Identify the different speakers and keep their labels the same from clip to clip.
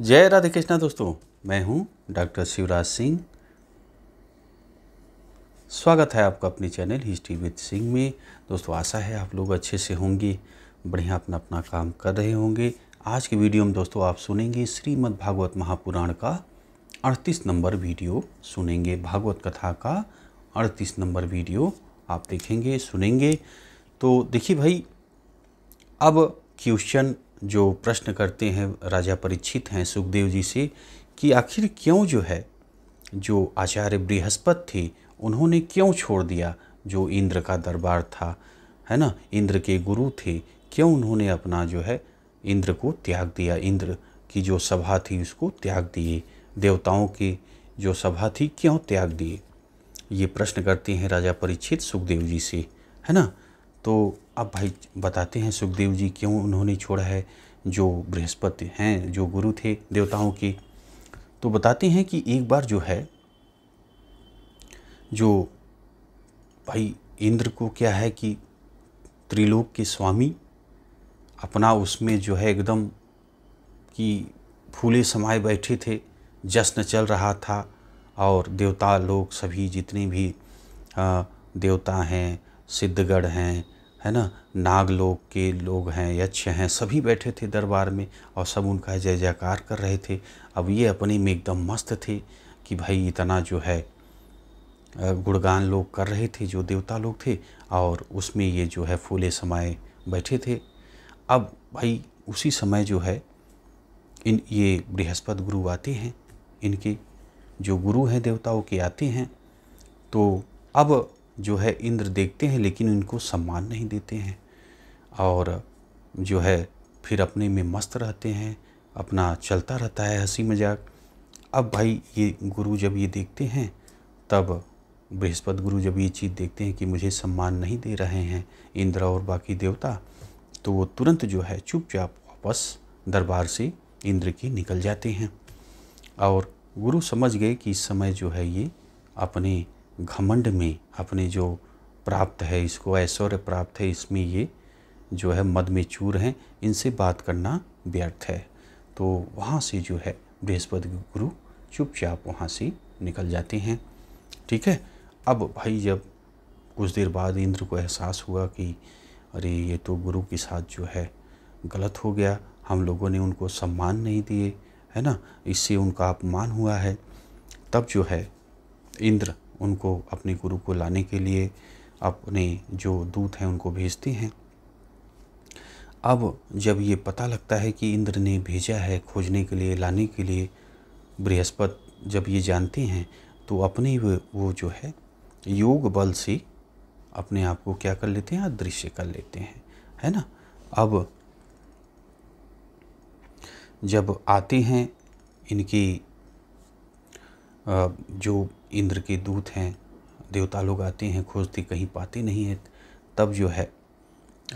Speaker 1: जय राधे कृष्णा दोस्तों मैं हूं डॉक्टर शिवराज सिंह स्वागत है आपका अपने चैनल हिस्ट्री विद सिंह में दोस्तों आशा है आप लोग अच्छे से होंगे बढ़िया अपना अपना काम कर रहे होंगे आज के वीडियो में दोस्तों आप सुनेंगे श्रीमद् भागवत महापुराण का अड़तीस नंबर वीडियो सुनेंगे भागवत कथा का अड़तीस नंबर वीडियो आप देखेंगे सुनेंगे तो देखिए भाई अब क्वेश्चन जो प्रश्न करते हैं राजा परीक्षित हैं सुखदेव जी से कि आखिर क्यों जो है जो आचार्य बृहस्पत थे उन्होंने क्यों छोड़ दिया जो इंद्र का दरबार था है ना इंद्र के गुरु थे क्यों उन्होंने अपना जो है इंद्र को त्याग दिया इंद्र की जो सभा थी उसको त्याग दिए देवताओं की जो सभा थी क्यों त्याग दिए ये प्रश्न करते हैं राजा परीक्षित सुखदेव जी से है ना तो अब भाई बताते हैं सुखदेव जी क्यों उन्होंने छोड़ा है जो बृहस्पति हैं जो गुरु थे देवताओं के तो बताते हैं कि एक बार जो है जो भाई इंद्र को क्या है कि त्रिलोक के स्वामी अपना उसमें जो है एकदम कि फूले समाये बैठे थे जश्न चल रहा था और देवता लोग सभी जितने भी देवता हैं सिद्धगढ़ हैं है ना नाग लोग के लोग हैं यक्ष हैं सभी बैठे थे दरबार में और सब उनका जय जयकार कर रहे थे अब ये अपने में एकदम मस्त थे कि भाई इतना जो है गुणगान लोग कर रहे थे जो देवता लोग थे और उसमें ये जो है फूले समाये बैठे थे अब भाई उसी समय जो है इन ये बृहस्पति गुरु आते हैं इनके जो गुरु हैं देवताओं के आते हैं तो अब जो है इंद्र देखते हैं लेकिन उनको सम्मान नहीं देते हैं और जो है फिर अपने में मस्त रहते हैं अपना चलता रहता है हंसी मजाक अब भाई ये गुरु जब ये देखते हैं तब बृहस्पति गुरु जब ये चीज़ देखते हैं कि मुझे सम्मान नहीं दे रहे हैं इंद्र और बाकी देवता तो वो तुरंत जो है चुपचाप वापस दरबार से इंद्र के निकल जाते हैं और गुरु समझ गए कि इस समय जो है ये अपने घमंड में अपने जो प्राप्त है इसको ऐश्वर्य प्राप्त है इसमें ये जो है मद में चूर हैं इनसे बात करना व्यर्थ है तो वहाँ से जो है बृहस्पति गुरु चुपचाप वहाँ से निकल जाते हैं ठीक है अब भाई जब कुछ देर बाद इंद्र को एहसास हुआ कि अरे ये तो गुरु के साथ जो है गलत हो गया हम लोगों ने उनको सम्मान नहीं दिए है ना इससे उनका अपमान हुआ है तब जो है इंद्र उनको अपने गुरु को लाने के लिए अपने जो दूत हैं उनको भेजते हैं अब जब ये पता लगता है कि इंद्र ने भेजा है खोजने के लिए लाने के लिए बृहस्पत जब ये जानते हैं तो अपने वो जो है योग बल से अपने आप को क्या कर लेते हैं अदृश्य कर लेते हैं है ना अब जब आते हैं इनकी जो इंद्र के दूत हैं देवता लोग आते हैं खोजते कहीं पाते नहीं है तब जो है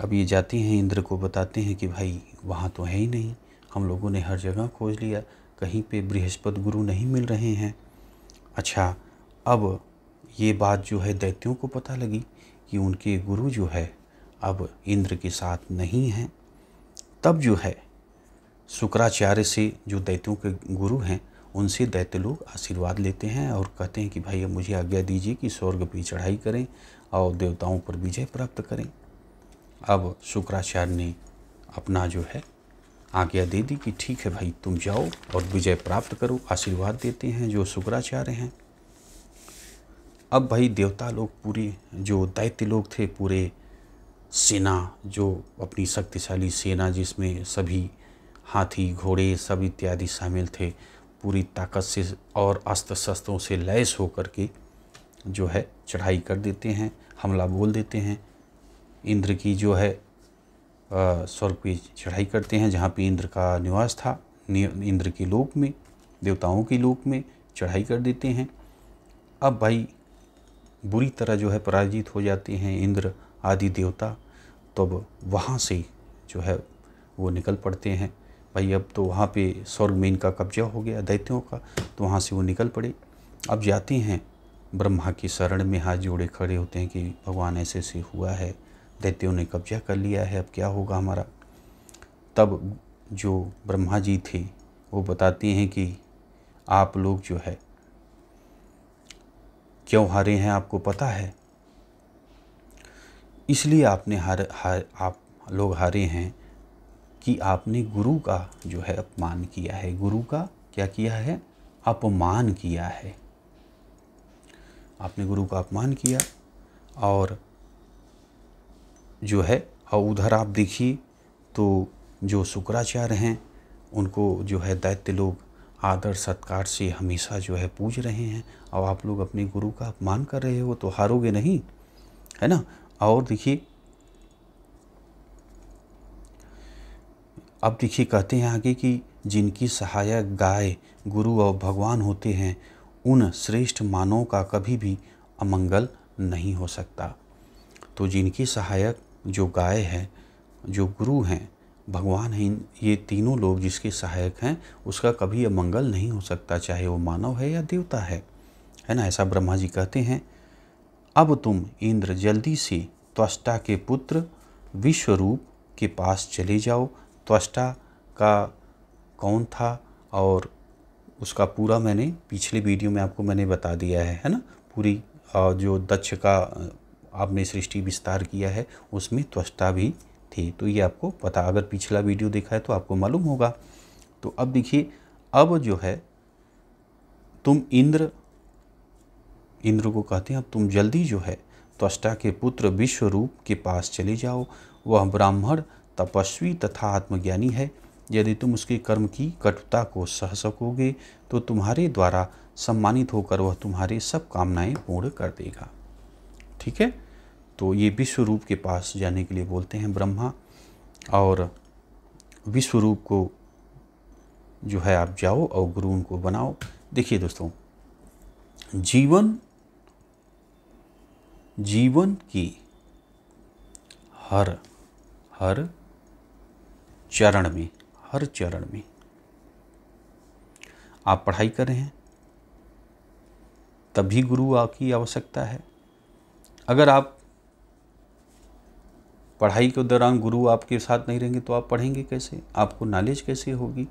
Speaker 1: अब ये जाते हैं इंद्र को बताते हैं कि भाई वहाँ तो है ही नहीं हम लोगों ने हर जगह खोज लिया कहीं पे बृहस्पति गुरु नहीं मिल रहे हैं अच्छा अब ये बात जो है दैत्यों को पता लगी कि उनके गुरु जो है अब इंद्र के साथ नहीं हैं तब जो है शुक्राचार्य से जो दैत्यों के गुरु हैं उनसे दैत्य लोग आशीर्वाद लेते हैं और कहते हैं कि भाई अब मुझे आज्ञा दीजिए कि स्वर्ग पर चढ़ाई करें और देवताओं पर विजय प्राप्त करें अब शुक्राचार्य ने अपना जो है आज्ञा दे दी कि ठीक है भाई तुम जाओ और विजय प्राप्त करो आशीर्वाद देते हैं जो शुक्राचार्य हैं अब भाई देवता लोग पूरे जो दैत्य लोग थे पूरे सेना जो अपनी शक्तिशाली सेना जिसमें सभी हाथी घोड़े सब इत्यादि शामिल थे पूरी ताकत से और अस्त्र शस्त्रों से लैस होकर के जो है चढ़ाई कर देते हैं हमला बोल देते हैं इंद्र की जो है स्वर्ग पे चढ़ाई करते हैं जहाँ पे इंद्र का निवास था इंद्र के लोक में देवताओं के लोक में चढ़ाई कर देते हैं अब भाई बुरी तरह जो है पराजित हो जाते हैं इंद्र आदि देवता तब तो वहाँ से जो है वो निकल पड़ते हैं भाई अब तो वहाँ पे स्वर्ग में इनका कब्जा हो गया दैत्यों का तो वहाँ से वो निकल पड़े अब जाते हैं ब्रह्मा की शरण में हाथ जोड़े खड़े होते हैं कि भगवान ऐसे ऐसे हुआ है दैत्यों ने कब्जा कर लिया है अब क्या होगा हमारा तब जो ब्रह्मा जी थे वो बताते हैं कि आप लोग जो है क्यों हारे हैं आपको पता है इसलिए आपने हार हार आप लोग हारे हैं कि आपने गुरु का जो है अपमान किया है गुरु का क्या किया है अपमान किया है आपने गुरु का अपमान किया और जो है और उधर आप देखिए तो जो शुक्राचार्य हैं उनको जो है दैत्य लोग आदर सत्कार से हमेशा जो है पूज रहे हैं और आप लोग अपने गुरु का अपमान कर रहे हो तो हारोगे नहीं है ना और देखिए अब देखिए कहते हैं आगे कि जिनकी सहायक गाय गुरु और भगवान होते हैं उन श्रेष्ठ मानव का कभी भी अमंगल नहीं हो सकता तो जिनकी सहायक जो गाय है जो गुरु हैं भगवान हैं ये तीनों लोग जिसके सहायक हैं उसका कभी अमंगल नहीं हो सकता चाहे वो मानव है या देवता है है ना ऐसा ब्रह्मा जी कहते हैं अब तुम इंद्र जल्दी से त्वष्टा के पुत्र विश्वरूप के पास चले जाओ त्वष्टा का कौन था और उसका पूरा मैंने पिछले वीडियो में आपको मैंने बता दिया है है ना पूरी जो दक्ष का आपने सृष्टि विस्तार किया है उसमें त्वष्टा भी थी तो ये आपको पता अगर पिछला वीडियो देखा है तो आपको मालूम होगा तो अब देखिए अब जो है तुम इंद्र इंद्र को कहते हैं अब तुम जल्दी जो है त्वष्टा के पुत्र विश्वरूप के पास चले जाओ वह ब्राह्मण तपस्वी तथा आत्मज्ञानी है यदि तुम उसके कर्म की कटुता को सह सकोगे तो तुम्हारे द्वारा सम्मानित होकर वह तुम्हारे सब कामनाएं पूर्ण कर देगा ठीक है तो ये विश्व रूप के पास जाने के लिए बोलते हैं ब्रह्मा और विश्व रूप को जो है आप जाओ और गुरु उनको बनाओ देखिए दोस्तों जीवन जीवन की हर हर चरण में हर चरण में आप पढ़ाई कर रहे हैं तभी गुरु की आवश्यकता है अगर आप पढ़ाई के दौरान गुरु आपके साथ नहीं रहेंगे तो आप पढ़ेंगे कैसे आपको नॉलेज कैसे होगी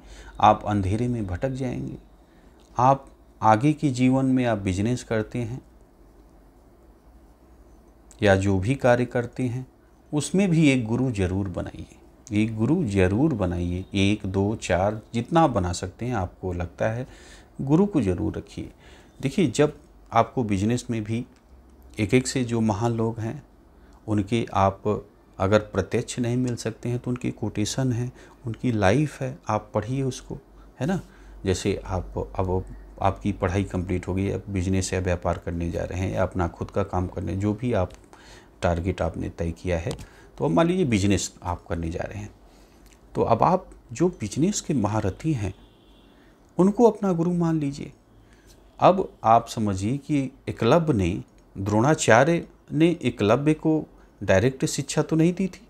Speaker 1: आप अंधेरे में भटक जाएंगे आप आगे के जीवन में आप बिजनेस करते हैं या जो भी कार्य करते हैं उसमें भी एक गुरु जरूर बनाइए एक गुरु जरूर बनाइए एक दो चार जितना बना सकते हैं आपको लगता है गुरु को जरूर रखिए देखिए जब आपको बिजनेस में भी एक एक से जो महान लोग हैं उनके आप अगर प्रत्यक्ष नहीं मिल सकते हैं तो उनकी कोटेशन है उनकी लाइफ है आप पढ़िए उसको है ना जैसे आप अब आपकी पढ़ाई कंप्लीट हो गई अब बिजनेस या व्यापार करने जा रहे हैं या अपना खुद का काम करने जो भी आप टारगेट आपने तय किया है तो अब मान लीजिए बिजनेस आप करने जा रहे हैं तो अब आप जो बिजनेस के महारथी हैं उनको अपना गुरु मान लीजिए अब आप समझिए कि एकलव्य ने द्रोणाचार्य ने एकलव्य को डायरेक्ट शिक्षा तो नहीं दी थी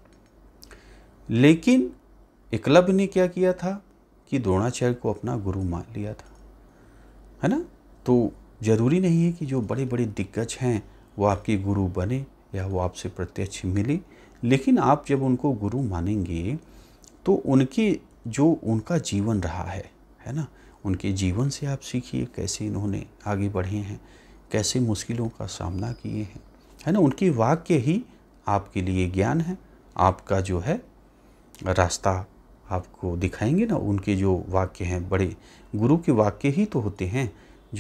Speaker 1: लेकिन एकलव्य ने क्या किया था कि द्रोणाचार्य को अपना गुरु मान लिया था है ना तो ज़रूरी नहीं है कि जो बड़े बड़े दिग्गज हैं वो आपके गुरु बने या वो आपसे प्रत्यक्ष मिले लेकिन आप जब उनको गुरु मानेंगे तो उनके जो उनका जीवन रहा है है ना उनके जीवन से आप सीखिए कैसे इन्होंने आगे बढ़े हैं कैसे मुश्किलों का सामना किए हैं है ना उनके वाक्य ही आपके लिए ज्ञान है आपका जो है रास्ता आपको दिखाएंगे ना उनके जो वाक्य हैं बड़े गुरु के वाक्य ही तो होते हैं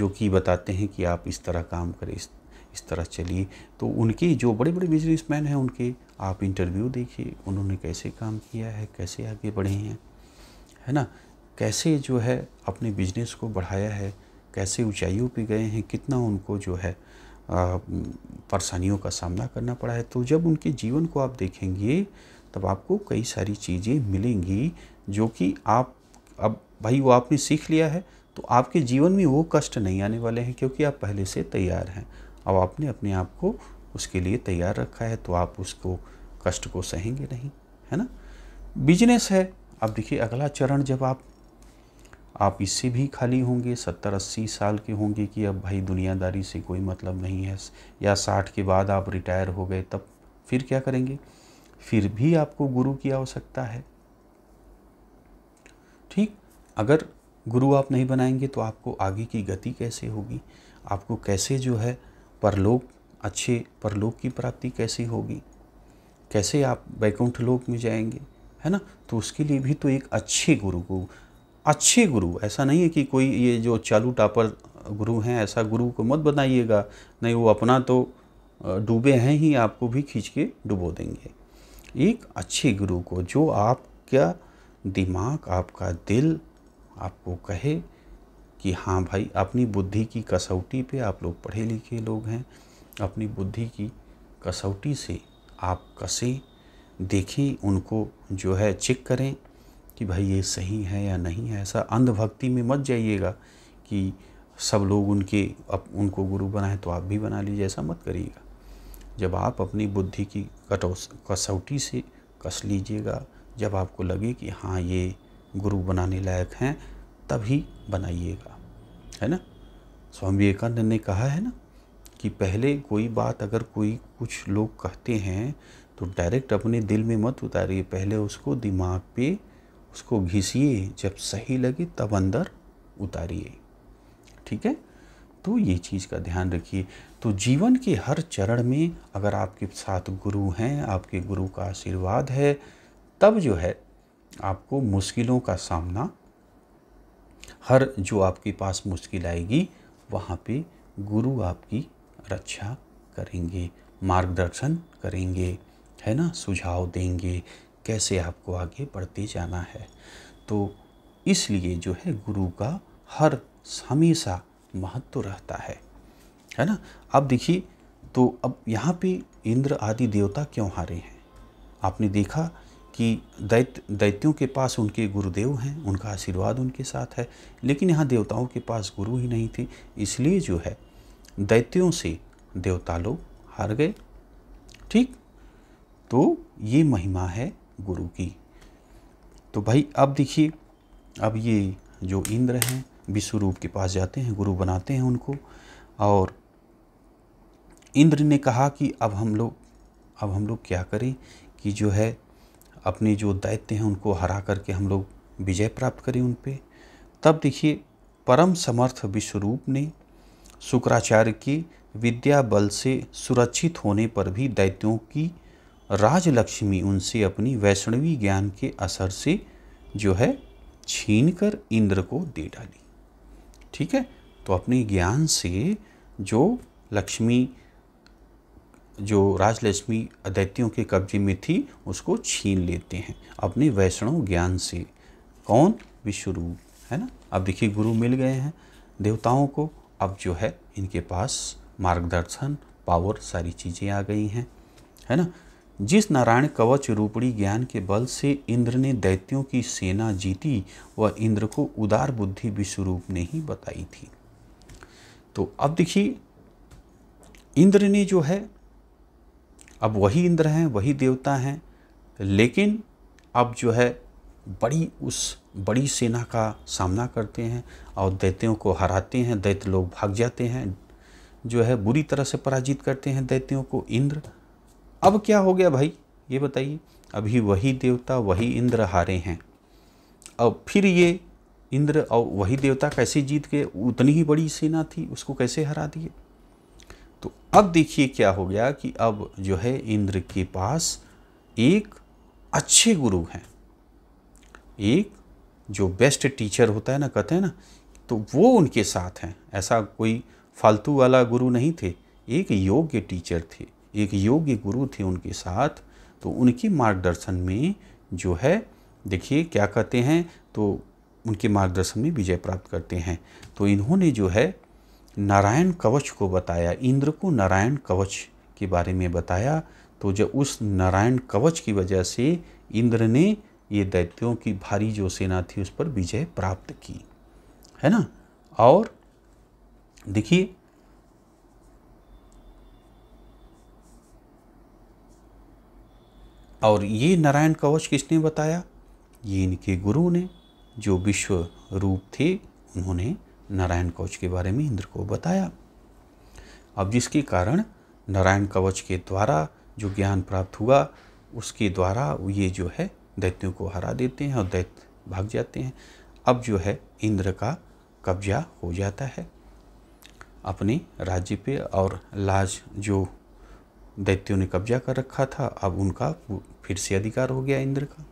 Speaker 1: जो कि बताते हैं कि आप इस तरह काम करें इस इस तरह चलिए तो उनके जो बड़े बड़े बिजनेसमैन हैं उनके आप इंटरव्यू देखिए उन्होंने कैसे काम किया है कैसे आगे बढ़े हैं है ना कैसे जो है अपने बिजनेस को बढ़ाया है कैसे ऊंचाइयों पे गए हैं कितना उनको जो है परेशानियों का सामना करना पड़ा है तो जब उनके जीवन को आप देखेंगे तब आपको कई सारी चीज़ें मिलेंगी जो कि आप अब भाई वो आपने सीख लिया है तो आपके जीवन में वो कष्ट नहीं आने वाले हैं क्योंकि आप पहले से तैयार हैं अब आपने अपने आप को उसके लिए तैयार रखा है तो आप उसको कष्ट को सहेंगे नहीं है ना बिजनेस है अब देखिए अगला चरण जब आप आप इससे भी खाली होंगे सत्तर अस्सी साल के होंगे कि अब भाई दुनियादारी से कोई मतलब नहीं है या साठ के बाद आप रिटायर हो गए तब फिर क्या करेंगे फिर भी आपको गुरु की आवश्यकता है ठीक अगर गुरु आप नहीं बनाएंगे तो आपको आगे की गति कैसे होगी आपको कैसे जो है परलोक अच्छे परलोक की प्राप्ति कैसी होगी कैसे आप वैकुंठ लोक में जाएंगे है ना तो उसके लिए भी तो एक अच्छे गुरु को अच्छे गुरु ऐसा नहीं है कि कोई ये जो चालू टापर गुरु हैं ऐसा गुरु को मत बनाइएगा नहीं वो अपना तो डूबे हैं ही आपको भी खींच के डुबो देंगे एक अच्छे गुरु को जो आपका दिमाग आपका दिल आपको कहे कि हाँ भाई अपनी बुद्धि की कसौटी पे आप लोग पढ़े लिखे लोग हैं अपनी बुद्धि की कसौटी से आप कसें देखें उनको जो है चेक करें कि भाई ये सही है या नहीं है ऐसा अंधभक्ति में मत जाइएगा कि सब लोग उनके अब उनको गुरु बनाए तो आप भी बना लीजिए ऐसा मत करिएगा जब आप अपनी बुद्धि की कटौ कसौटी से कस लीजिएगा जब आपको लगे कि हाँ ये गुरु बनाने लायक हैं तभी बनाइएगा है ना स्वामी विवेकानंद ने कहा है ना कि पहले कोई बात अगर कोई कुछ लोग कहते हैं तो डायरेक्ट अपने दिल में मत उतारिए पहले उसको दिमाग पे उसको घिसिए जब सही लगे तब अंदर उतारिए ठीक है तो ये चीज़ का ध्यान रखिए तो जीवन के हर चरण में अगर आपके साथ गुरु हैं आपके गुरु का आशीर्वाद है तब जो है आपको मुश्किलों का सामना हर जो आपके पास मुश्किल आएगी वहाँ पे गुरु आपकी रक्षा करेंगे मार्गदर्शन करेंगे है ना सुझाव देंगे कैसे आपको आगे बढ़ते जाना है तो इसलिए जो है गुरु का हर हमेशा महत्व तो रहता है है ना अब देखिए तो अब यहाँ पे इंद्र आदि देवता क्यों हारे हैं आपने देखा कि दैत्य दैत्यों के पास उनके गुरुदेव हैं उनका आशीर्वाद उनके साथ है लेकिन यहाँ देवताओं के पास गुरु ही नहीं थे इसलिए जो है दैत्यों से देवता लोग हार गए ठीक तो ये महिमा है गुरु की तो भाई अब देखिए अब ये जो इंद्र हैं विश्वरूप के पास जाते हैं गुरु बनाते हैं उनको और इंद्र ने कहा कि अब हम लोग अब हम लोग क्या करें कि जो है अपने जो दैत्य हैं उनको हरा करके हम लोग विजय प्राप्त करें उन पर तब देखिए परम समर्थ विश्वरूप ने शुक्राचार्य की विद्या बल से सुरक्षित होने पर भी दैत्यों की राजलक्ष्मी उनसे अपनी वैष्णवी ज्ञान के असर से जो है छीन कर इंद्र को दे डाली ठीक है तो अपने ज्ञान से जो लक्ष्मी जो राजलक्ष्मी दैत्यों के कब्जे में थी उसको छीन लेते हैं अपने वैष्णव ज्ञान से कौन विश्वरूप है ना अब देखिए गुरु मिल गए हैं देवताओं को अब जो है इनके पास मार्गदर्शन पावर सारी चीज़ें आ गई हैं है ना जिस नारायण कवच रूपड़ी ज्ञान के बल से इंद्र ने दैत्यों की सेना जीती वह इंद्र को उदार बुद्धि विश्वरूप ने ही बताई थी तो अब देखिए इंद्र ने जो है अब वही इंद्र हैं वही देवता हैं लेकिन अब जो है बड़ी उस बड़ी सेना का सामना करते हैं और दैत्यों को हराते हैं दैत्य लोग भाग जाते हैं जो है बुरी तरह से पराजित करते हैं दैत्यों को इंद्र अब क्या हो गया भाई ये बताइए अभी वही देवता वही इंद्र हारे हैं अब फिर ये इंद्र और वही देवता कैसे जीत गए उतनी ही बड़ी सेना थी उसको कैसे हरा दिए तो अब देखिए क्या हो गया कि अब जो है इंद्र के पास एक अच्छे गुरु हैं एक जो बेस्ट टीचर होता है ना कहते हैं ना तो वो उनके साथ हैं ऐसा कोई फालतू वाला गुरु नहीं थे एक योग्य टीचर थे एक योग्य गुरु थे उनके साथ तो उनके मार्गदर्शन में जो है देखिए क्या कहते हैं तो उनके मार्गदर्शन में विजय प्राप्त करते हैं तो इन्होंने जो है नारायण कवच को बताया इंद्र को नारायण कवच के बारे में बताया तो जब उस नारायण कवच की वजह से इंद्र ने ये दैत्यों की भारी जो सेना थी उस पर विजय प्राप्त की है ना और देखिए और ये नारायण कवच किसने बताया ये इनके गुरु ने जो विश्व रूप थे उन्होंने नारायण कवच के बारे में इंद्र को बताया अब जिसके कारण नारायण कवच के द्वारा जो ज्ञान प्राप्त हुआ उसके द्वारा ये जो है दैत्यों को हरा देते हैं और दैत्य भाग जाते हैं अब जो है इंद्र का कब्जा हो जाता है अपने राज्य पे और लाज जो दैत्यों ने कब्जा कर रखा था अब उनका फिर से अधिकार हो गया इंद्र का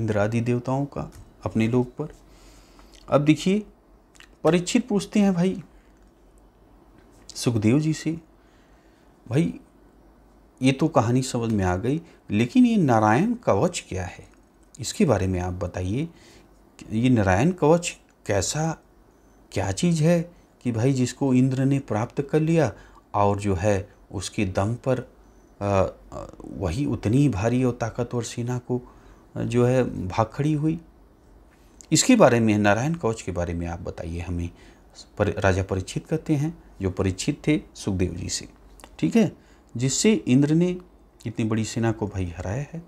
Speaker 1: इंद्र आदि देवताओं का अपने लोग पर अब देखिए परीक्षित पूछते हैं भाई सुखदेव जी से भाई ये तो कहानी समझ में आ गई लेकिन ये नारायण कवच क्या है इसके बारे में आप बताइए ये नारायण कवच कैसा क्या चीज़ है कि भाई जिसको इंद्र ने प्राप्त कर लिया और जो है उसके दम पर वही उतनी भारी और ताकतवर सेना को जो है भाग खड़ी हुई इसके बारे में नारायण कवच के बारे में आप बताइए हमें पर, राजा परीक्षित कहते हैं जो परीक्षित थे सुखदेव जी से ठीक है जिससे इंद्र ने इतनी बड़ी सेना को भाई हराया है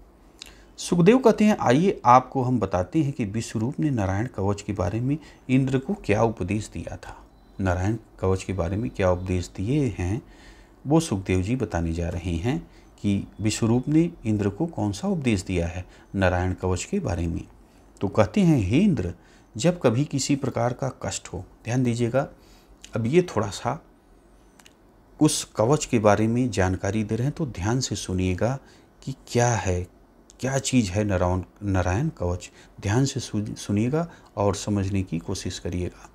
Speaker 1: सुखदेव कहते हैं आइए आपको हम बताते हैं कि विश्वरूप ने नारायण कवच के बारे में इंद्र को क्या उपदेश दिया था नारायण कवच के बारे में क्या उपदेश दिए हैं वो सुखदेव जी बताने जा रहे हैं कि विश्वरूप ने इंद्र को कौन सा उपदेश दिया है नारायण कवच के बारे में तो कहते हैं हे इंद्र जब कभी किसी प्रकार का कष्ट हो ध्यान दीजिएगा अब ये थोड़ा सा उस कवच के बारे में जानकारी दे रहे हैं तो ध्यान से सुनिएगा कि क्या है क्या चीज़ है नारायण नारायण कवच ध्यान से सुनिएगा और समझने की कोशिश करिएगा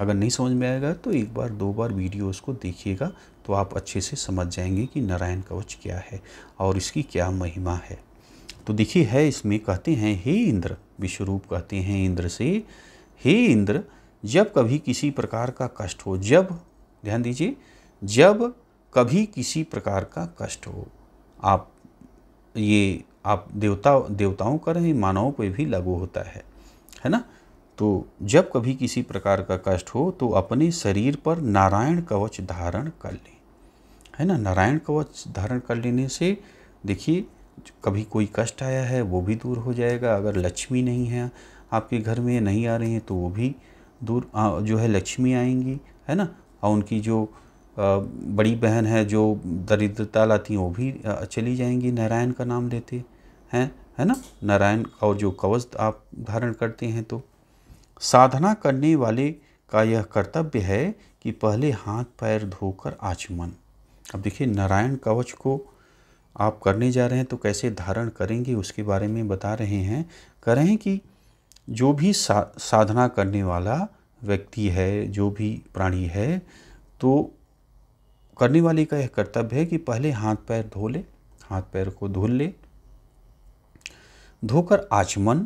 Speaker 1: अगर नहीं समझ में आएगा तो एक बार दो बार वीडियो उसको देखिएगा तो आप अच्छे से समझ जाएंगे कि नारायण कवच क्या है और इसकी क्या महिमा है तो देखिए है इसमें कहते हैं हे इंद्र विश्वरूप कहते हैं इंद्र से हे इंद्र जब कभी किसी प्रकार का कष्ट हो जब ध्यान दीजिए जब कभी किसी प्रकार का कष्ट हो आप ये आप देवता देवताओं का नहीं मानवों पर भी लागू होता है है ना तो जब कभी किसी प्रकार का कष्ट हो तो अपने शरीर पर नारायण कवच धारण कर लें है ना नारायण कवच धारण कर लेने से देखिए कभी कोई कष्ट आया है वो भी दूर हो जाएगा अगर लक्ष्मी नहीं है आपके घर में नहीं आ रही हैं तो वो भी दूर आ, जो है लक्ष्मी आएंगी है ना और उनकी जो आ, बड़ी बहन है जो दरिद्रता लाती हैं वो भी चली जाएंगी नारायण का नाम लेते हैं है ना नारायण और जो कवच आप धारण करते हैं तो साधना करने वाले का यह कर्तव्य है कि पहले हाथ पैर धोकर आचमन अब देखिए नारायण कवच को आप करने जा रहे हैं तो कैसे धारण करेंगे उसके बारे में बता रहे हैं कह रहे हैं कि जो भी सा, साधना करने वाला व्यक्ति है जो भी प्राणी है तो करने वाले का यह कर्तव्य है कि पहले हाथ पैर धो ले हाथ पैर को धुल ले धोकर आचमन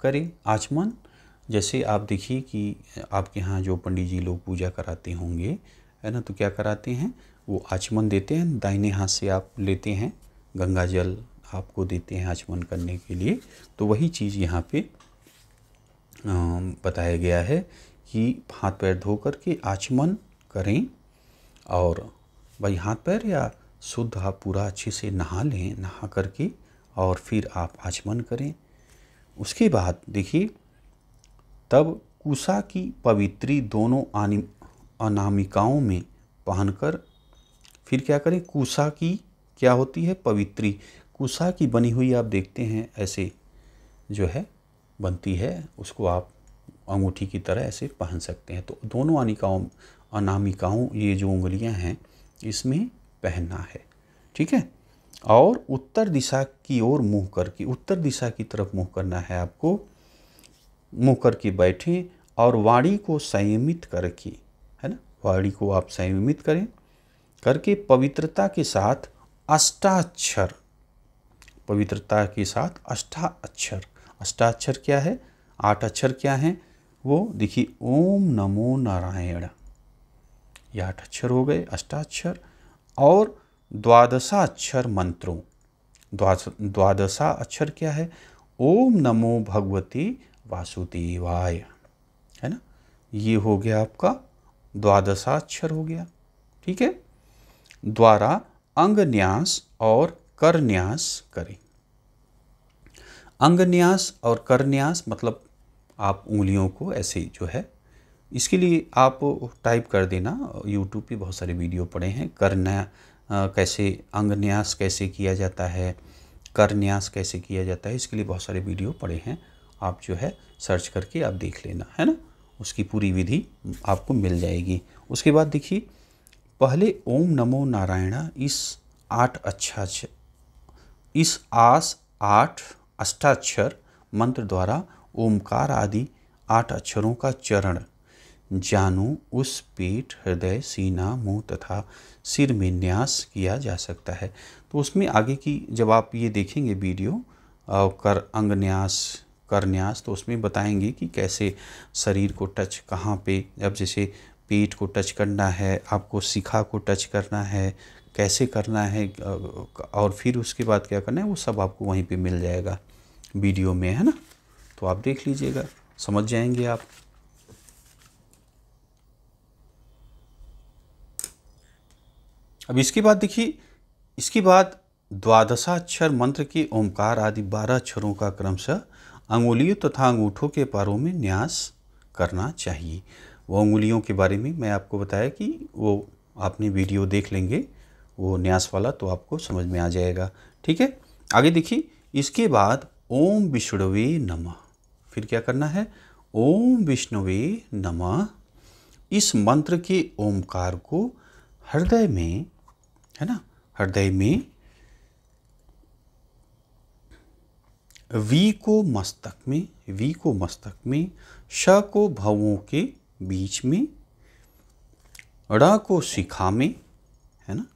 Speaker 1: करें आचमन जैसे आप देखिए कि आपके यहाँ जो पंडित जी लोग पूजा कराते होंगे है ना तो क्या कराते हैं वो आचमन देते हैं दाहिने हाथ से आप लेते हैं गंगा जल आपको देते हैं आचमन करने के लिए तो वही चीज़ यहाँ पे बताया गया है कि हाथ पैर धो कर के आचमन करें और भाई हाथ पैर या शुद्ध आप पूरा अच्छे से नहा लें नहा करके और फिर आप आचमन करें उसके बाद देखिए तब कुसा की पवित्री दोनों अनामिकाओं में पहनकर फिर क्या करें कुसा की क्या होती है पवित्री कुसा की बनी हुई आप देखते हैं ऐसे जो है बनती है उसको आप अंगूठी की तरह ऐसे पहन सकते हैं तो दोनों अनिकाओं अनामिकाओं ये जो उंगलियां हैं इसमें पहनना है ठीक है और उत्तर दिशा की ओर मुंह करके उत्तर दिशा की तरफ मुंह करना है आपको मुंह करके बैठें और वाणी को संयमित करके है ना वाणी को आप संयमित करें करके पवित्रता के साथ अष्टाक्षर पवित्रता के साथ अष्टाक्षर अष्टाक्षर क्या है आठ अक्षर क्या हैं वो देखिए ओम नमो नारायण ये आठ अक्षर हो गए अष्टाक्षर और द्वादशा अक्षर मंत्रों द्वादशा अक्षर क्या है ओम नमो भगवती वासुदेवाय है ना ये हो गया आपका द्वादशाक्षर हो गया ठीक है द्वारा अंग न्यास और करन्यास करें अंग न्यास और करन्यास मतलब आप उंगलियों को ऐसे जो है इसके लिए आप टाइप कर देना यूट्यूब पे बहुत सारे वीडियो पड़े हैं करना कैसे अंग न्यास कैसे किया जाता है कर न्यास कैसे किया जाता है इसके लिए बहुत सारे वीडियो पड़े हैं आप जो है सर्च करके आप देख लेना है ना उसकी पूरी विधि आपको मिल जाएगी उसके बाद देखिए पहले ओम नमो नारायणा इस आठ अच्छा इस आस आठ अष्टाक्षर मंत्र द्वारा ओमकार आदि आठ अक्षरों का चरण जानू उस पेट हृदय सीना मुंह तथा सिर में न्यास किया जा सकता है तो उसमें आगे की जब आप ये देखेंगे वीडियो कर अंग न्यास कर न्यास तो उसमें बताएंगे कि कैसे शरीर को टच कहाँ पे अब जैसे पेट को टच करना है आपको शिखा को टच करना है कैसे करना है और फिर उसके बाद क्या करना है वो सब आपको वहीं पे मिल जाएगा वीडियो में है ना तो आप देख लीजिएगा समझ जाएंगे आप अब इसके बाद देखिए इसके बाद द्वादशाक्षर मंत्र के ओंकार आदि बारह अक्षरों का क्रमशः अंगुलियों तथा अंगूठों के पारों में न्यास करना चाहिए वो अंगुलियों के बारे में मैं आपको बताया कि वो आपने वीडियो देख लेंगे वो न्यास वाला तो आपको समझ में आ जाएगा ठीक है आगे देखिए इसके बाद ओम विष्णुवे नमः फिर क्या करना है ओम विष्णुवे नमः इस मंत्र के ओमकार को हृदय में है ना हृदय में वी को मस्तक में वी को मस्तक में श को भवों के बीच में ड़ को शिखा में है ना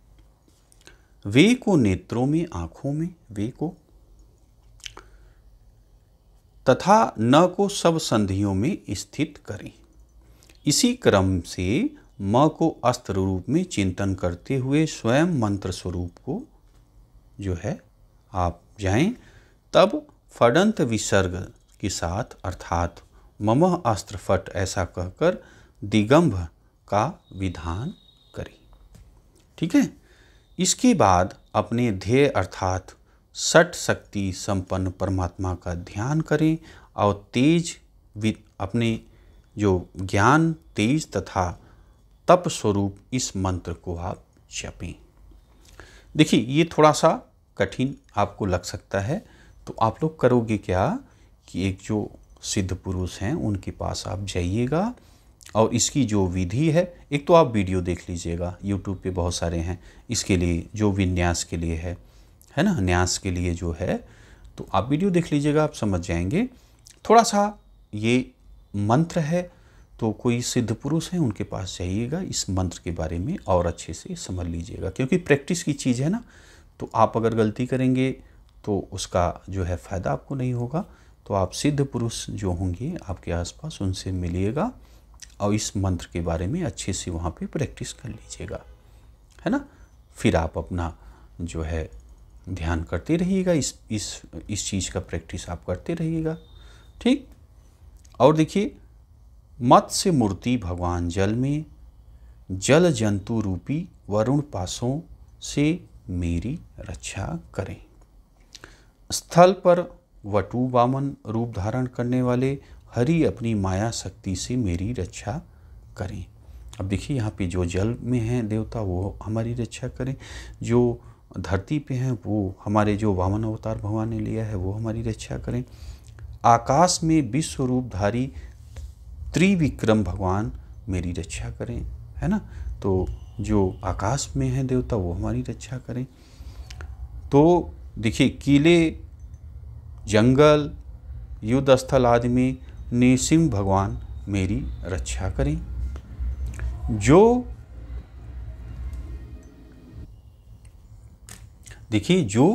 Speaker 1: वे को नेत्रों में आंखों में वे को तथा न को सब संधियों में स्थित करें इसी क्रम से म को अस्त्र रूप में चिंतन करते हुए स्वयं मंत्र स्वरूप को जो है आप जाएं तब फडंत विसर्ग के साथ अर्थात मम अस्त्र फट ऐसा कहकर दिगंभ का विधान करें ठीक है इसके बाद अपने ध्येय अर्थात सट शक्ति संपन्न परमात्मा का ध्यान करें और तेज अपने जो ज्ञान तेज तथा तप स्वरूप इस मंत्र को आप जपें देखिए ये थोड़ा सा कठिन आपको लग सकता है तो आप लोग करोगे क्या कि एक जो सिद्ध पुरुष हैं उनके पास आप जाइएगा और इसकी जो विधि है एक तो आप वीडियो देख लीजिएगा यूट्यूब पे बहुत सारे हैं इसके लिए जो विन्यास के लिए है है ना न्यास के लिए जो है तो आप वीडियो देख लीजिएगा आप समझ जाएंगे थोड़ा सा ये मंत्र है तो कोई सिद्ध पुरुष है उनके पास जाइएगा इस मंत्र के बारे में और अच्छे से समझ लीजिएगा क्योंकि प्रैक्टिस की चीज़ है ना तो आप अगर गलती करेंगे तो उसका जो है फ़ायदा आपको नहीं होगा तो आप सिद्ध पुरुष जो होंगे आपके आसपास उनसे मिलिएगा और इस मंत्र के बारे में अच्छे से वहाँ पे प्रैक्टिस कर लीजिएगा है ना फिर आप अपना जो है ध्यान करते रहिएगा इस इस इस चीज़ का प्रैक्टिस आप करते रहिएगा ठीक और देखिए मत्स्य मूर्ति भगवान जल में जल जंतु रूपी वरुण पासों से मेरी रक्षा करें स्थल पर वटु वामन रूप धारण करने वाले हरि अपनी माया शक्ति से मेरी रक्षा करें अब देखिए यहाँ पे जो जल में हैं देवता वो हमारी रक्षा करें जो धरती पे हैं वो हमारे जो वामन अवतार भगवान ने लिया है वो हमारी रक्षा करें आकाश में विश्वरूपधारी धारी त्रिविक्रम भगवान मेरी रक्षा करें है ना तो जो आकाश में है देवता वो हमारी रक्षा करें तो देखिए किले जंगल युद्ध स्थल आदि में नृसिम भगवान मेरी रक्षा करें जो देखिए जो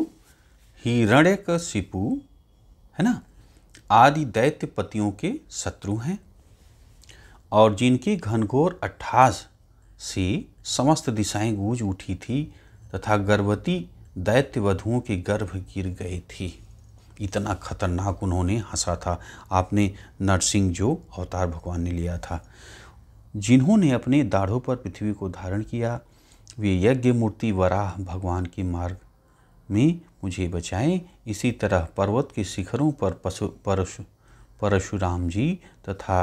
Speaker 1: हिरण्य शिपु है ना आदि दैत्य पतियों के शत्रु हैं और जिनकी घनघोर अट्ठास से समस्त दिशाएं गूंज उठी थी तथा गर्भवती दैत्य वधुओं के गर्भ गिर गए थी इतना खतरनाक उन्होंने हंसा था आपने नरसिंह जो अवतार भगवान ने लिया था जिन्होंने अपने दाढ़ों पर पृथ्वी को धारण किया वे यज्ञ मूर्ति वराह भगवान के मार्ग में मुझे बचाएं इसी तरह पर्वत के शिखरों पर पशु परशु परशुराम जी तथा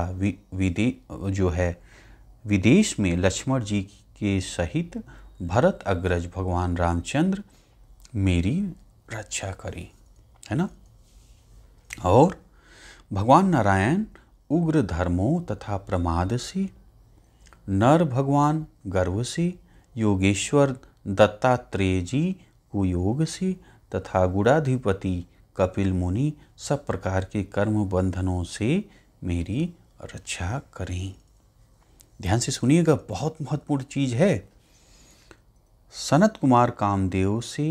Speaker 1: विदे जो है विदेश में लक्ष्मण जी के सहित भरत अग्रज भगवान रामचंद्र मेरी रक्षा करें है ना और भगवान नारायण उग्र धर्मों तथा प्रमाद से नर भगवान गर्व से योगेश्वर दत्तात्रेय जी कुयोग से तथा गुड़ाधिपति कपिल मुनि सब प्रकार के कर्म बंधनों से मेरी रक्षा करें ध्यान से सुनिएगा बहुत महत्वपूर्ण चीज है सनत कुमार कामदेव से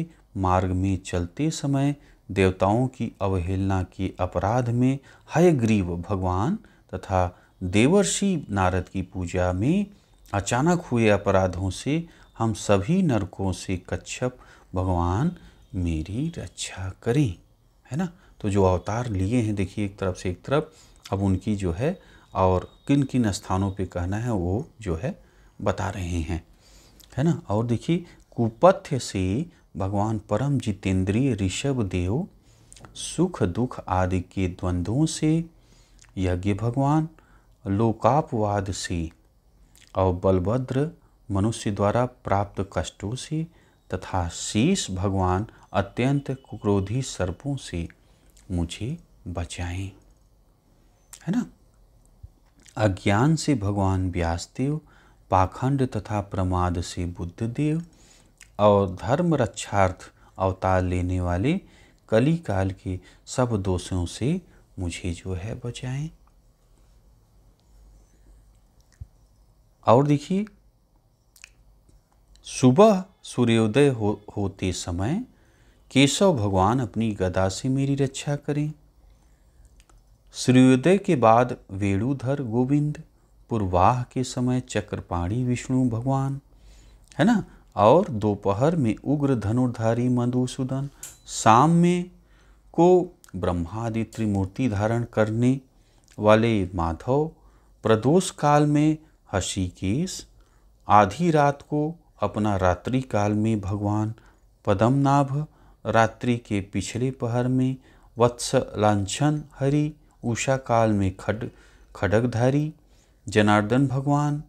Speaker 1: मार्ग में चलते समय देवताओं की अवहेलना के अपराध में हयग्रीव भगवान तथा देवर्षि नारद की पूजा में अचानक हुए अपराधों से हम सभी नरकों से कच्छप भगवान मेरी रक्षा करें है ना तो जो अवतार लिए हैं देखिए एक तरफ से एक तरफ अब उनकी जो है और किन किन स्थानों पे कहना है वो जो है बता रहे हैं है ना और देखिए कुपथ्य से भगवान परम जितेंद्रीय ऋषभ देव सुख दुख आदि के द्वंद्वों से यज्ञ भगवान लोकापवाद से और बलभद्र मनुष्य द्वारा प्राप्त कष्टों से तथा शेष भगवान अत्यंत क्रोधी सर्पों से मुझे बचाएं है ना अज्ञान से भगवान व्यासदेव पाखंड तथा प्रमाद से बुद्ध देव और धर्म रक्षार्थ अवतार लेने वाले कली काल के सब दोषों से मुझे जो है बचाएं और देखिए सुबह सूर्योदय हो, होते समय केशव भगवान अपनी गदा से मेरी रक्षा करें सूर्योदय के बाद वेणुधर गोविंद पूर्वाह के समय चक्रपाणी विष्णु भगवान है ना और दोपहर में उग्र धनुर्धारी मधुसूदन शाम में को ब्रह्मादि त्रिमूर्ति धारण करने वाले माधव प्रदोष काल में हसीकेश आधी रात को अपना रात्रि काल में भगवान पद्मनाभ रात्रि के पिछले पहर में वत्स लांछन हरि उषा काल में खड खडगधारी जनार्दन भगवान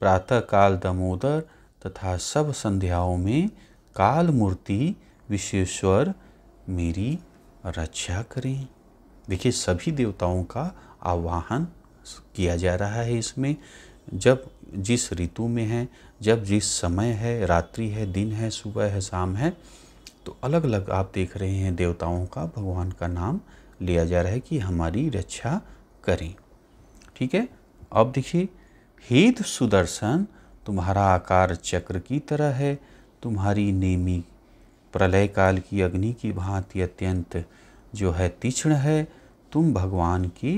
Speaker 1: प्रातः काल दामोदर तथा सब संध्याओं में काल मूर्ति विश्वेश्वर मेरी रक्षा करें देखिए सभी देवताओं का आवाहन किया जा रहा है इसमें जब जिस ऋतु में है जब जिस समय है रात्रि है दिन है सुबह है शाम है तो अलग अलग आप देख रहे हैं देवताओं का भगवान का नाम लिया जा रहा है कि हमारी रक्षा करें ठीक है अब देखिए हेत सुदर्शन तुम्हारा आकार चक्र की तरह है तुम्हारी नेमी प्रलय काल की अग्नि की भांति अत्यंत जो है तीक्ष्ण है तुम भगवान की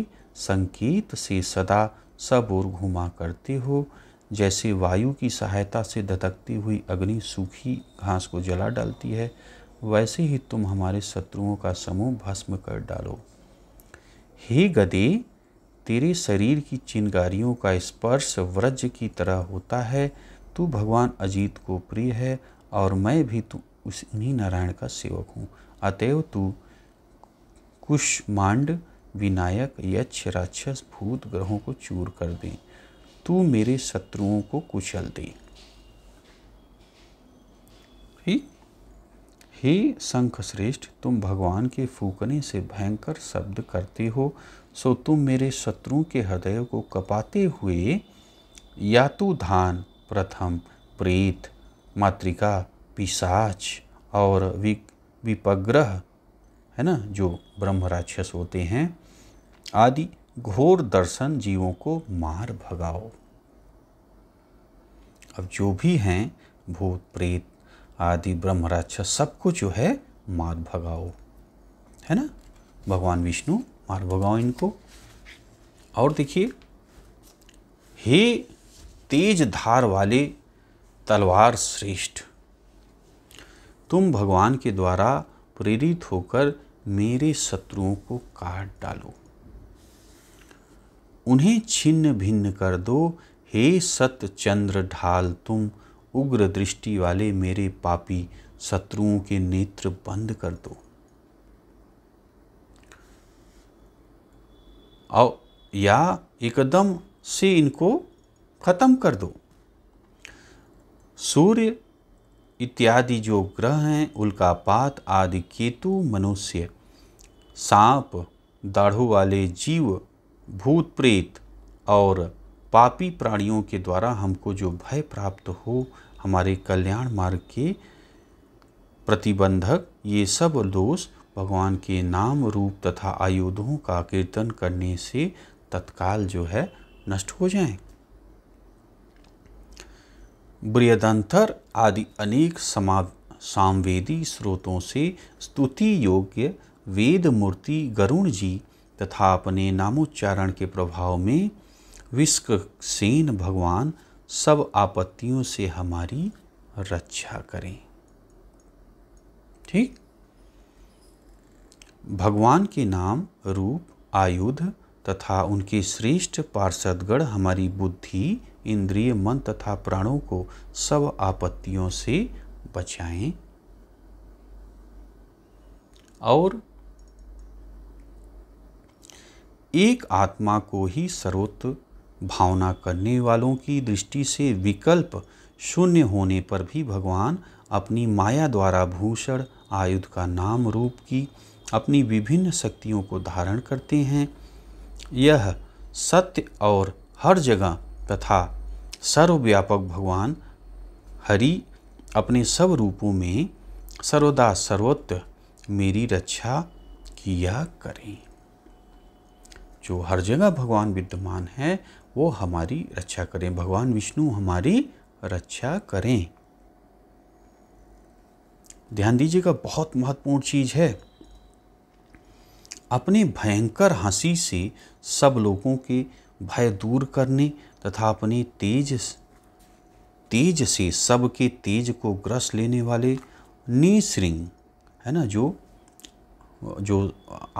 Speaker 1: संकेत से सदा सब ओर घुमा करते हो जैसे वायु की सहायता से धधकती हुई अग्नि सूखी घास को जला डालती है वैसे ही तुम हमारे शत्रुओं का समूह भस्म कर डालो हे गदे तेरे शरीर की चिनगारियों का स्पर्श व्रज की तरह होता है तू भगवान अजीत को प्रिय है और मैं भी तू उस उन्हीं नारायण का सेवक हूँ अतएव तू कुमांड विनायक यक्ष राक्षस भूत ग्रहों को चूर कर दे तू मेरे शत्रुओं को कुचल दे ठीक हे शंख श्रेष्ठ तुम भगवान के फूकने से भयंकर शब्द करते हो सो तुम मेरे शत्रुओं के हृदय को कपाते हुए या तो धान प्रथम प्रेत मातृका पिशाच और विपग्रह है ना जो ब्रह्म राक्षस होते हैं आदि घोर दर्शन जीवों को मार भगाओ अब जो भी हैं भूत प्रेत आदि ब्रह्म राक्षस सबको जो है मार भगाओ है ना भगवान विष्णु मार भगाओ इनको और देखिए हे तेज धार वाले तलवार श्रेष्ठ तुम भगवान के द्वारा प्रेरित होकर मेरे शत्रुओं को काट डालो उन्हें छिन्न भिन्न कर दो हे चंद्र ढाल तुम उग्र दृष्टि वाले मेरे पापी शत्रुओं के नेत्र बंद कर दो या एकदम से इनको खत्म कर दो सूर्य इत्यादि जो ग्रह हैं उल्कापात आदि केतु मनुष्य सांप दाढ़ों वाले जीव भूत प्रेत और पापी प्राणियों के द्वारा हमको जो भय प्राप्त हो हमारे कल्याण मार्ग के प्रतिबंधक ये सब दोष भगवान के नाम रूप तथा आयुधों का कीर्तन करने से तत्काल जो है नष्ट हो जाएं। बृहदंथर आदि अनेक समा सामवेदी स्रोतों से स्तुति योग्य वेद मूर्ति गरुण जी तथा अपने नामोच्चारण के प्रभाव में सेन भगवान सब आपत्तियों से हमारी रक्षा करें ठीक भगवान के नाम रूप आयुध तथा उनके श्रेष्ठ पार्षदगण हमारी बुद्धि इंद्रिय मन तथा प्राणों को सब आपत्तियों से बचाएं और एक आत्मा को ही सर्वोत्तम भावना करने वालों की दृष्टि से विकल्प शून्य होने पर भी भगवान अपनी माया द्वारा भूषण आयुध का नाम रूप की अपनी विभिन्न शक्तियों को धारण करते हैं यह सत्य और हर जगह तथा सर्वव्यापक भगवान हरि अपने सब रूपों में सर्वदा सर्वत्र मेरी रक्षा किया करें जो हर जगह भगवान विद्यमान है वो हमारी रक्षा करें भगवान विष्णु हमारी रक्षा करें ध्यान दीजिएगा बहुत महत्वपूर्ण चीज़ है अपने भयंकर हंसी से सब लोगों के भय दूर करने तथा अपने तेज तेज से सबके तेज को ग्रस लेने वाले नीसृंग है ना जो जो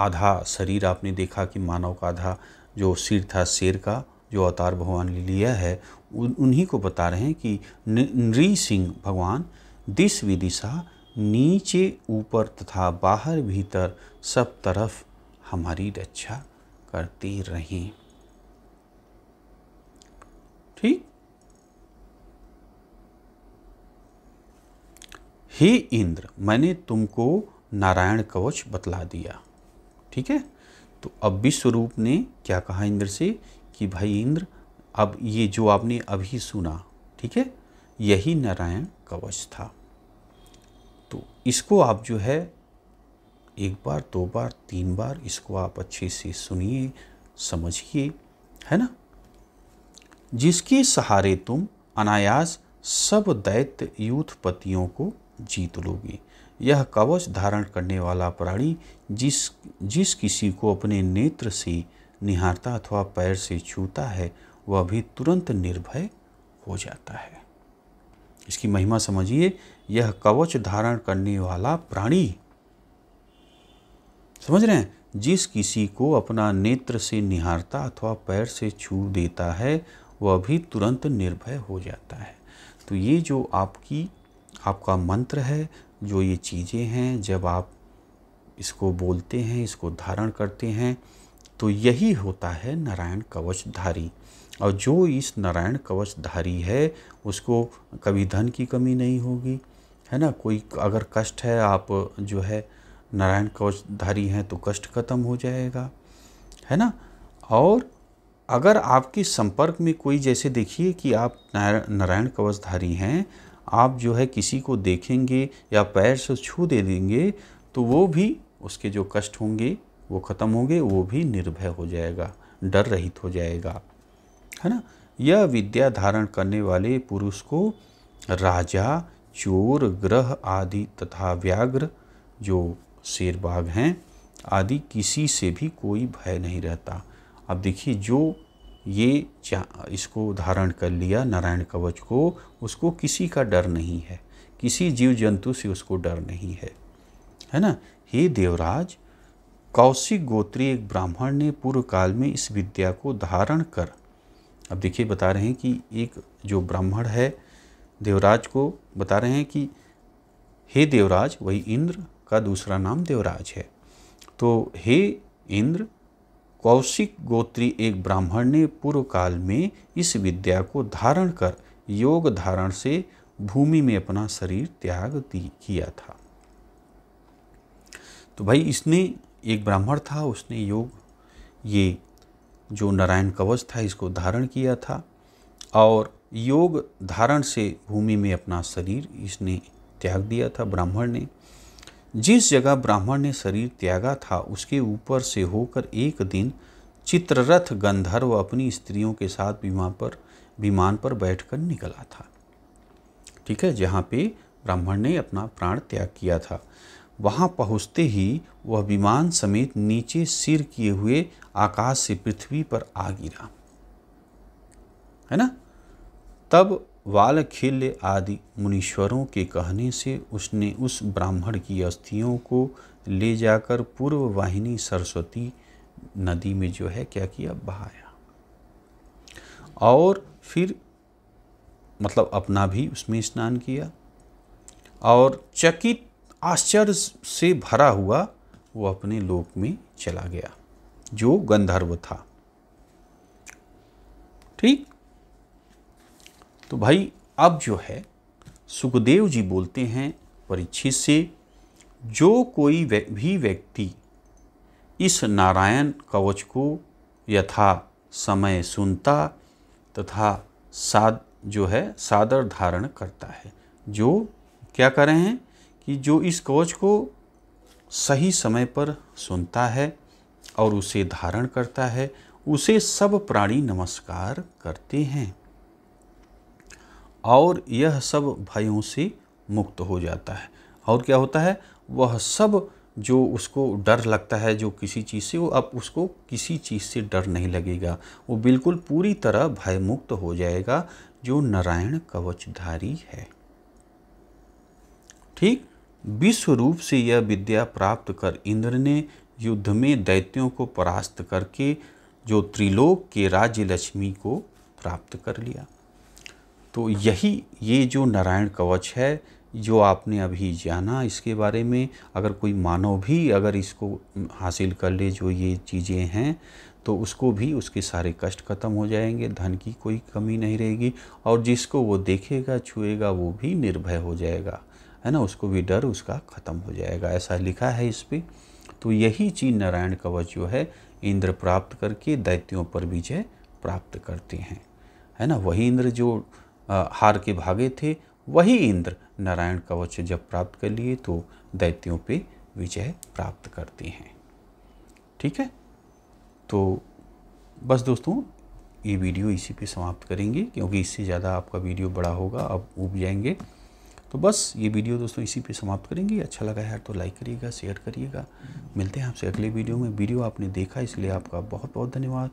Speaker 1: आधा शरीर आपने देखा कि मानव का आधा जो सिर था शेर का जो अवतार भगवान ने लिया है उन्हीं को बता रहे हैं कि नृ सिंह भगवान दिश विदिशा नीचे ऊपर तथा बाहर भीतर सब तरफ हमारी रक्षा करती रहें ठीक हे इंद्र मैंने तुमको नारायण कवच बतला दिया ठीक है तो अब विश्वरूप ने क्या कहा इंद्र से कि भाई इंद्र अब ये जो आपने अभी सुना ठीक है यही नारायण कवच था तो इसको आप जो है एक बार दो बार तीन बार इसको आप अच्छे से सुनिए समझिए है ना जिसके सहारे तुम अनायास सब दैत्य यूथपतियों को जीत लोगे यह कवच धारण करने वाला प्राणी जिस जिस किसी को अपने नेत्र से निहारता अथवा पैर से छूता है वह भी तुरंत निर्भय हो जाता है इसकी महिमा समझिए यह कवच धारण करने वाला प्राणी समझ रहे हैं जिस किसी को अपना नेत्र से निहारता अथवा पैर से छू देता है वह भी तुरंत निर्भय हो जाता है तो ये जो आपकी आपका मंत्र है जो ये चीज़ें हैं जब आप इसको बोलते हैं इसको धारण करते हैं तो यही होता है नारायण कवचधारी और जो इस नारायण कवचधारी है उसको कभी धन की कमी नहीं होगी है ना कोई अगर कष्ट है आप जो है नारायण कवचधारी हैं तो कष्ट खत्म हो जाएगा है ना और अगर आपके संपर्क में कोई जैसे देखिए कि आप नारायण कवचधारी हैं आप जो है किसी को देखेंगे या पैर से छू दे देंगे तो वो भी उसके जो कष्ट होंगे वो ख़त्म होंगे वो भी निर्भय हो जाएगा डर रहित हो जाएगा है ना यह विद्या धारण करने वाले पुरुष को राजा चोर ग्रह आदि तथा व्याघ्र जो शेरबाग हैं आदि किसी से भी कोई भय नहीं रहता अब देखिए जो ये इसको धारण कर लिया नारायण कवच को उसको किसी का डर नहीं है किसी जीव जंतु से उसको डर नहीं है है ना हे देवराज कौशिक गोत्री एक ब्राह्मण ने पूर्व काल में इस विद्या को धारण कर अब देखिए बता रहे हैं कि एक जो ब्राह्मण है देवराज को बता रहे हैं कि हे देवराज वही इंद्र का दूसरा नाम देवराज है तो हे इंद्र कौशिक गोत्री एक ब्राह्मण ने पूर्व काल में इस विद्या को धारण कर योग धारण से भूमि में अपना शरीर त्याग किया था तो भाई इसने एक ब्राह्मण था उसने योग ये जो नारायण कवच था इसको धारण किया था और योग धारण से भूमि में अपना शरीर इसने त्याग दिया था ब्राह्मण ने जिस जगह ब्राह्मण ने शरीर त्यागा था उसके ऊपर से होकर एक दिन चित्ररथ गंधर्व अपनी स्त्रियों के साथ विमान पर विमान पर बैठकर निकला था ठीक है जहाँ पे ब्राह्मण ने अपना प्राण त्याग किया था वहाँ पहुँचते ही वह विमान समेत नीचे सिर किए हुए आकाश से पृथ्वी पर आ गिरा है ना तब वाल खिल्य आदि मुनीश्वरों के कहने से उसने उस ब्राह्मण की अस्थियों को ले जाकर पूर्व वाहिनी सरस्वती नदी में जो है क्या किया बहाया और फिर मतलब अपना भी उसमें स्नान किया और चकित आश्चर्य से भरा हुआ वो अपने लोक में चला गया जो गंधर्व था ठीक तो भाई अब जो है सुखदेव जी बोलते हैं परीक्षित से जो कोई भी व्यक्ति इस नारायण कवच को यथा समय सुनता तथा साद जो है सादर धारण करता है जो क्या कर रहे हैं कि जो इस कवच को सही समय पर सुनता है और उसे धारण करता है उसे सब प्राणी नमस्कार करते हैं और यह सब भयों से मुक्त हो जाता है और क्या होता है वह सब जो उसको डर लगता है जो किसी चीज़ से वो अब उसको किसी चीज़ से डर नहीं लगेगा वो बिल्कुल पूरी तरह भयमुक्त हो जाएगा जो नारायण कवचधारी है ठीक विश्व रूप से यह विद्या प्राप्त कर इंद्र ने युद्ध में दैत्यों को परास्त करके जो त्रिलोक के राज्य लक्ष्मी को प्राप्त कर लिया तो यही ये जो नारायण कवच है जो आपने अभी जाना इसके बारे में अगर कोई मानव भी अगर इसको हासिल कर ले जो ये चीज़ें हैं तो उसको भी उसके सारे कष्ट खत्म हो जाएंगे धन की कोई कमी नहीं रहेगी और जिसको वो देखेगा छुएगा वो भी निर्भय हो जाएगा है ना उसको भी डर उसका ख़त्म हो जाएगा ऐसा लिखा है इस पर तो यही चीज़ नारायण कवच जो है इंद्र प्राप्त करके दैत्यों पर विजय प्राप्त करते हैं है ना वही इंद्र जो आ, हार के भागे थे वही इंद्र नारायण कवच जब प्राप्त कर लिए तो दैत्यों पे विजय प्राप्त करते हैं ठीक है तो बस दोस्तों ये वीडियो इसी पे समाप्त करेंगे क्योंकि इससे ज़्यादा आपका वीडियो बड़ा होगा अब उब जाएंगे तो बस ये वीडियो दोस्तों इसी पे समाप्त करेंगे अच्छा लगा है तो लाइक करिएगा शेयर करिएगा मिलते हैं आपसे अगले वीडियो में वीडियो आपने देखा इसलिए आपका बहुत बहुत धन्यवाद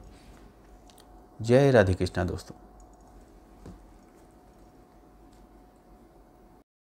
Speaker 1: जय राधे कृष्णा दोस्तों